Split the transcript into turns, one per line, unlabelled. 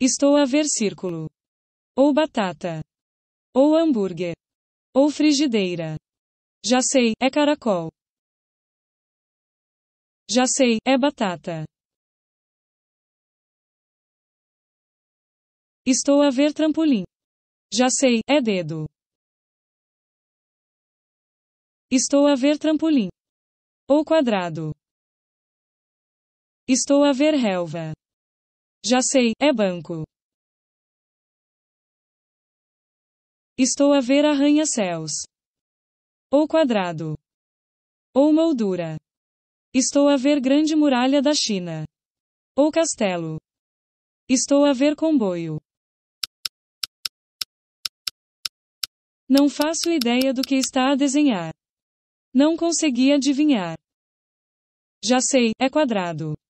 Estou a ver círculo. Ou batata. Ou hambúrguer. Ou frigideira. Já sei, é caracol. Já sei, é batata. Estou a ver trampolim. Já sei, é dedo. Estou a ver trampolim. Ou quadrado. Estou a ver relva. Já sei, é banco. Estou a ver arranha-céus. Ou quadrado. Ou moldura. Estou a ver grande muralha da China. Ou castelo. Estou a ver comboio. Não faço ideia do que está a desenhar. Não consegui adivinhar. Já sei, é quadrado.